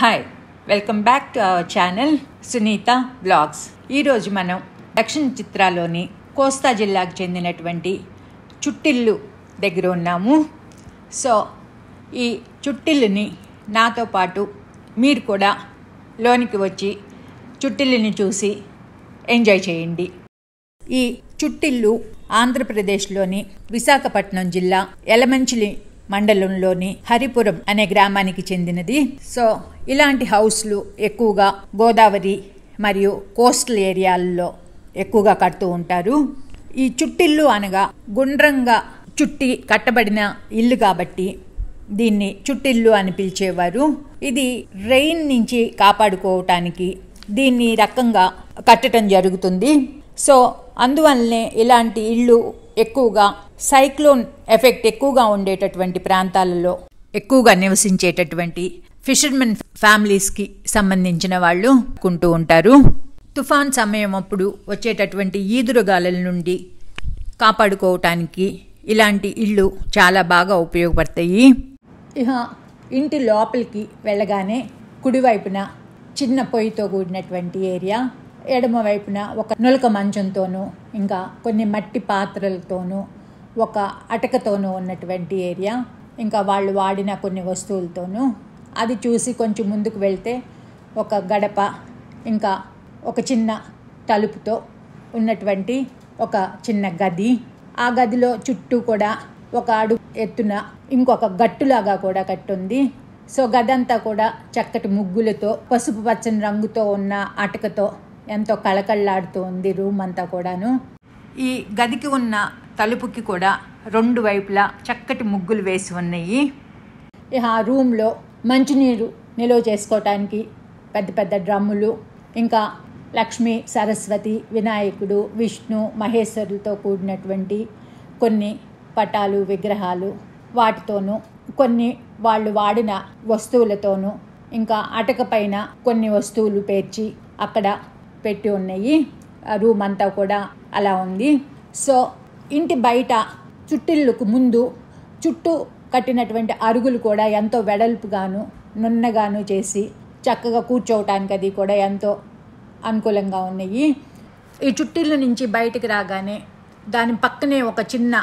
hi welcome back to our channel Sunitha blogs ఈరోజు మనం దక్షిణ చిత్రాలోని కోస్తా జిల్లాకు చెందినటువంటి చుట్టిల్లు దగ్గర ఉన్నాము సో ఈ చుట్టిల్లుని నాతో పాటు మీరు కూడా లోనికి వచ్చి చుట్టిల్లుని చూసి ఎంజాయ్ చేయండి ఈ చుట్టిల్లు ఆంధ్రప్రదేశ్లోని విశాఖపట్నం జిల్లా ఎలమంచిలి మండలంలోని హరిపురం అనే గ్రామానికి చెందినది సో ఇలాంటి హౌస్లు ఎక్కువగా గోదావరి మరియు కోస్టల్ ఏరియాల్లో ఎక్కువగా కడుతూ ఉంటారు ఈ చుట్టిల్లు అనగా గుండ్రంగా చుట్టి కట్టబడిన ఇల్లు కాబట్టి దీన్ని చుట్టిల్లు అని పిలిచేవారు ఇది రెయిన్ నుంచి కాపాడుకోవటానికి దీన్ని రకంగా కట్టడం జరుగుతుంది సో అందువల్లనే ఇలాంటి ఇళ్ళు ఎక్కువగా సైక్లోన్ ఎఫెక్ట్ ఎక్కువగా ఉండేటటువంటి ప్రాంతాలలో ఎక్కువగా నివసించేటటువంటి ఫిషర్మెన్ ఫ్యామిలీస్కి సంబంధించిన వాళ్ళు కుంటూ ఉంటారు తుఫాన్ సమయం అప్పుడు వచ్చేటటువంటి ఈదురుగాలుల నుండి కాపాడుకోవటానికి ఇలాంటి ఇళ్ళు చాలా బాగా ఉపయోగపడతాయి ఇహ ఇంటి లోపలికి వెళ్ళగానే కుడివైపున చిన్న పొయ్యితో కూడినటువంటి ఏరియా ఎడమ వైపున ఒక నులక మంచంతోనూ ఇంకా కొన్ని మట్టి పాత్రలతోనూ ఒక అటకతోనూ ఉన్నటువంటి ఏరియా ఇంకా వాళ్ళు వాడిన కొన్ని వస్తువులతోనూ అది చూసి కొంచెం ముందుకు వెళ్తే ఒక గడప ఇంకా ఒక చిన్న తలుపుతో ఉన్నటువంటి ఒక చిన్న గది ఆ గదిలో చుట్టూ కూడా ఒక అడుగు ఎత్తున ఇంకొక గట్టులాగా కూడా కట్టుంది సో గదంతా కూడా చక్కటి ముగ్గులతో పసుపు పచ్చని రంగుతో ఉన్న అటకతో ఎంతో కళకళలాడుతూ ఉంది రూమ్ అంతా కూడాను ఈ గదికి ఉన్న తలుపుకి కూడా రెండు వైపులా చక్కటి ముగ్గులు వేసి ఉన్నాయి ఆ రూమ్లో మంచినీరు నిల్వ చేసుకోవటానికి పెద్ద పెద్ద డ్రమ్ములు ఇంకా లక్ష్మి సరస్వతి వినాయకుడు విష్ణు మహేశ్వరులతో కూడినటువంటి కొన్ని పటాలు విగ్రహాలు వాటితోనూ కొన్ని వాళ్ళు వాడిన వస్తువులతోనూ ఇంకా అటక పైన కొన్ని వస్తువులు పేర్చి అక్కడ పెట్టి ఉన్నాయి రూమ్ అంతా కూడా అలా ఉంది సో ఇంటి బయట చుట్టిళ్ళకు ముందు చుట్టూ కట్టినటువంటి అరుగులు కూడా ఎంతో వెడల్పుగాను నున్నగాను చేసి చక్కగా కూర్చోవటానికి అది కూడా ఎంతో అనుకూలంగా ఉన్నాయి ఈ చుట్టిళ్ళ నుంచి బయటకు రాగానే దాని పక్కనే ఒక చిన్న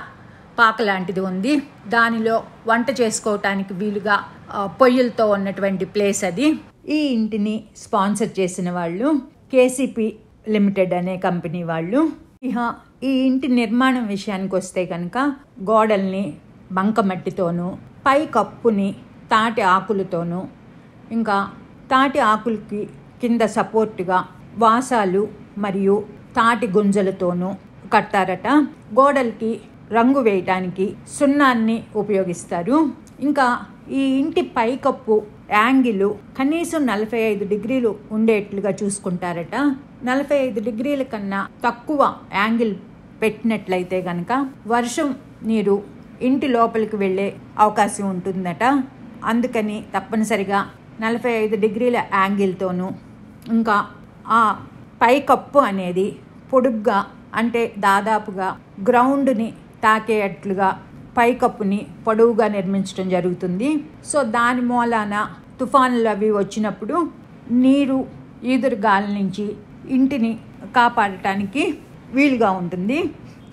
పాక లాంటిది ఉంది దానిలో వంట చేసుకోవటానికి వీలుగా పొయ్యిలతో ఉన్నటువంటి ప్లేస్ అది ఈ ఇంటిని స్పాన్సర్ చేసిన వాళ్ళు కేసీపీ లిమిటెడ్ అనే కంపెనీ వాళ్ళు ఇహ ఈ ఇంటి నిర్మాణం విషయానికి వస్తే కనుక గోడల్ని బంకమట్టితోనూ పై కప్పుని తాటి ఆకులతోనూ ఇంకా తాటి ఆకులకి కింద సపోర్టుగా వాసాలు మరియు తాటి గుంజలతోనూ కట్టారట గోడలకి రంగు వేయటానికి సున్నాన్ని ఉపయోగిస్తారు ఇంకా ఈ ఇంటి పైకప్పు యాంగిల్ కనీసం నలభై ఐదు డిగ్రీలు ఉండేట్లుగా చూసుకుంటారట నలభై ఐదు డిగ్రీల కన్నా తక్కువ యాంగిల్ పెట్టినట్లయితే గనక వర్షం నీరు ఇంటి లోపలికి వెళ్ళే అవకాశం ఉంటుందట అందుకని తప్పనిసరిగా నలభై ఐదు డిగ్రీల యాంగిల్తోనూ ఇంకా ఆ పైకప్పు అనేది పొడుగ్గా అంటే దాదాపుగా గ్రౌండ్ని తాకేటట్లుగా పైకప్పుని పొడవుగా నిర్మించడం జరుగుతుంది సో దాని మూలాన తుఫానులు అవి వచ్చినప్పుడు నీరు ఈదురు గాలి నుంచి ఇంటిని కాపాడటానికి వీలుగా ఉంటుంది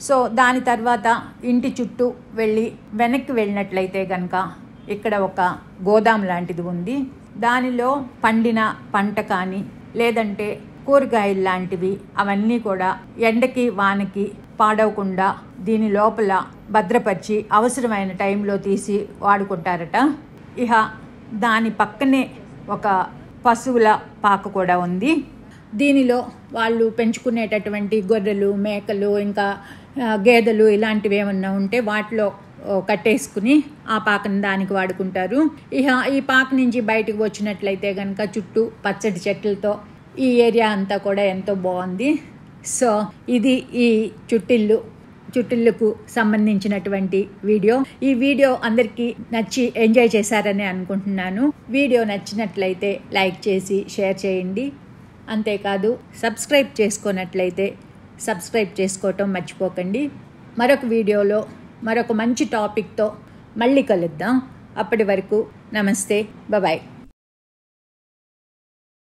సో దాని తర్వాత ఇంటి చుట్టూ వెళ్ళి వెనక్కి వెళ్ళినట్లయితే కనుక ఇక్కడ ఒక గోదాం లాంటిది ఉంది దానిలో పండిన పంట కానీ లేదంటే కూరగాయలు లాంటివి అవన్నీ కూడా ఎండకి వానకి పాడవకుండా దీని లోపల భద్రపరిచి అవసరమైన టైంలో తీసి వాడుకుంటారట ఇహ దాని పక్కనే ఒక పశువుల పాక కూడా ఉంది దీనిలో వాళ్ళు పెంచుకునేటటువంటి గొర్రెలు మేకలు ఇంకా గేదెలు ఇలాంటివి ఏమన్నా ఉంటే వాటిలో కట్టేసుకుని ఆ పాకను దానికి వాడుకుంటారు ఇహ ఈ పాక నుంచి బయటకు వచ్చినట్లయితే కనుక చుట్టూ పచ్చడి చెట్లతో ఈ ఏరియా అంతా కూడా ఎంతో బాగుంది సో ఇది ఈ చుట్టిల్లు చుట్టిళ్ళకు సంబంధించినటువంటి వీడియో ఈ వీడియో అందరికీ నచ్చి ఎంజాయ్ చేశారని అనుకుంటున్నాను వీడియో నచ్చినట్లయితే లైక్ చేసి షేర్ చేయండి అంతేకాదు సబ్స్క్రైబ్ చేసుకున్నట్లయితే సబ్స్క్రైబ్ చేసుకోవటం మర్చిపోకండి మరొక వీడియోలో మరొక మంచి టాపిక్తో మళ్ళీ కలుద్దాం అప్పటి వరకు నమస్తే బాయ్